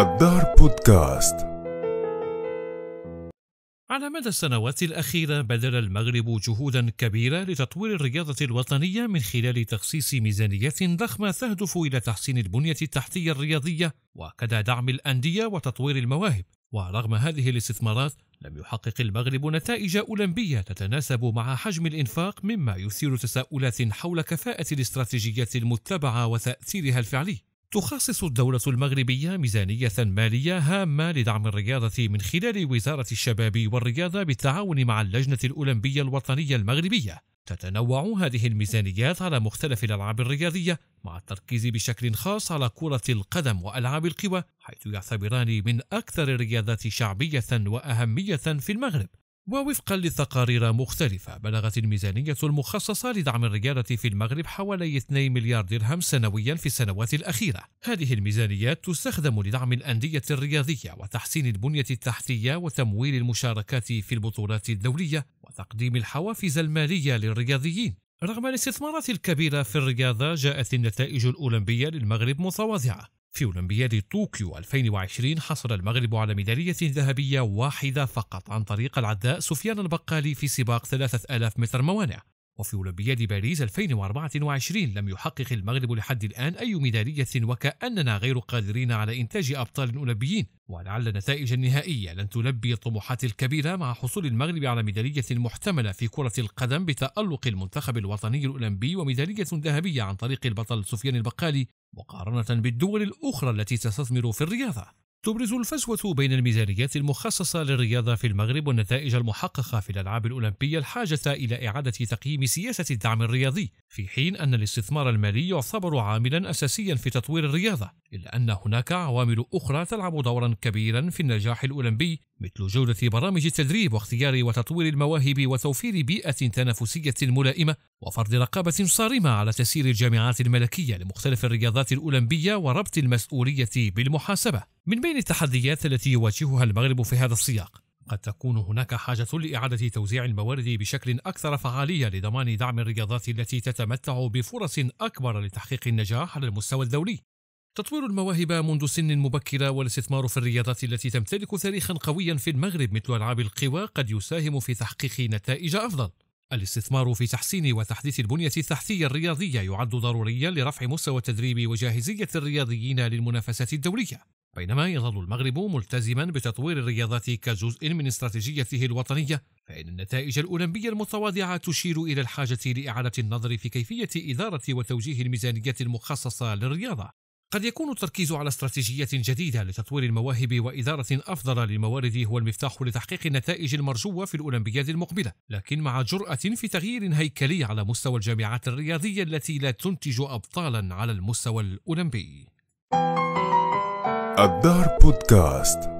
الدار بودكاست على مدى السنوات الأخيرة بذل المغرب جهودا كبيرة لتطوير الرياضة الوطنية من خلال تخصيص ميزانيات ضخمة تهدف إلى تحسين البنية التحتية الرياضية وكذا دعم الأندية وتطوير المواهب ورغم هذه الاستثمارات لم يحقق المغرب نتائج أولمبية تتناسب مع حجم الإنفاق مما يثير تساؤلات حول كفاءة الاستراتيجيات المتبعة وتأثيرها الفعلي تخصص الدولة المغربية ميزانية مالية هامة لدعم الرياضة من خلال وزارة الشباب والرياضة بالتعاون مع اللجنة الأولمبية الوطنية المغربية. تتنوع هذه الميزانيات على مختلف الألعاب الرياضية مع التركيز بشكل خاص على كرة القدم وألعاب القوى حيث يعتبران من أكثر الرياضات شعبية وأهمية في المغرب. ووفقا لتقارير مختلفة بلغت الميزانية المخصصة لدعم الرياضة في المغرب حوالي 2 مليار درهم سنويا في السنوات الأخيرة هذه الميزانيات تستخدم لدعم الأندية الرياضية وتحسين البنية التحتية وتمويل المشاركات في البطولات الدولية وتقديم الحوافز المالية للرياضيين رغم الاستثمارات الكبيرة في الرياضة جاءت النتائج الأولمبية للمغرب متواضعة في أولمبياد طوكيو 2020 حصل المغرب على ميدالية ذهبية واحدة فقط عن طريق العداء سفيان البقالي في سباق 3000 متر موانع وفي أولمبياد باريس 2024 لم يحقق المغرب لحد الآن أي ميدالية وكأننا غير قادرين على إنتاج أبطال أولمبيين ولعل النتائج النهائية لن تلبي الطموحات الكبيرة مع حصول المغرب على ميدالية محتملة في كرة القدم بتألق المنتخب الوطني الأولمبي وميدالية ذهبية عن طريق البطل سفيان البقالي مقارنة بالدول الأخرى التي تستثمر في الرياضة تبرز الفجوة بين الميزانيات المخصصة للرياضة في المغرب والنتائج المحققة في الألعاب الأولمبية الحاجة إلى إعادة تقييم سياسة الدعم الرياضي، في حين أن الاستثمار المالي يعتبر عاملا أساسيا في تطوير الرياضة، إلا أن هناك عوامل أخرى تلعب دورا كبيرا في النجاح الأولمبي مثل جودة برامج التدريب واختيار وتطوير المواهب وتوفير بيئة تنافسية ملائمة وفرض رقابة صارمة على تسيير الجامعات الملكية لمختلف الرياضات الأولمبية وربط المسؤولية بالمحاسبة. من بين التحديات التي يواجهها المغرب في هذا السياق، قد تكون هناك حاجة لإعادة توزيع الموارد بشكل أكثر فعالية لضمان دعم الرياضات التي تتمتع بفرص أكبر لتحقيق النجاح على المستوى الدولي، تطوير المواهب منذ سن مبكرة والاستثمار في الرياضات التي تمتلك تاريخا قويا في المغرب مثل ألعاب القوى قد يساهم في تحقيق نتائج أفضل الاستثمار في تحسين وتحديث البنية التحتية الرياضية يعد ضروريا لرفع مستوى التدريب وجاهزية الرياضيين للمنافسة الدولية بينما يظل المغرب ملتزما بتطوير الرياضات كجزء من استراتيجيته الوطنية فإن النتائج الأولمبية المتواضعة تشير إلى الحاجة لإعادة النظر في كيفية إدارة وتوجيه الميزانيات المخصصة للرياضة قد يكون التركيز على استراتيجية جديدة لتطوير المواهب وإدارة أفضل للموارد هو المفتاح لتحقيق النتائج المرجوة في الأولمبياد المقبلة، لكن مع جرأة في تغيير هيكلي على مستوى الجامعات الرياضية التي لا تنتج أبطالا على المستوى الأولمبي. الدار بودكاست